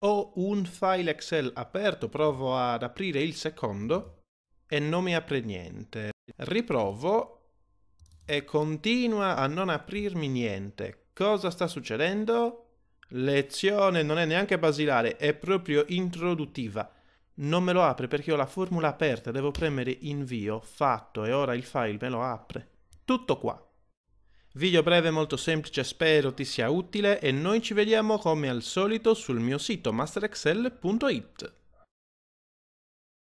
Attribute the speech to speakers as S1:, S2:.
S1: Ho un file Excel aperto, provo ad aprire il secondo e non mi apre niente. Riprovo e continua a non aprirmi niente. Cosa sta succedendo? Lezione non è neanche basilare, è proprio introduttiva. Non me lo apre perché ho la formula aperta, devo premere invio, fatto e ora il file me lo apre. Tutto qua. Video breve molto semplice, spero ti sia utile e noi ci vediamo come al solito sul mio sito masterexcel.it.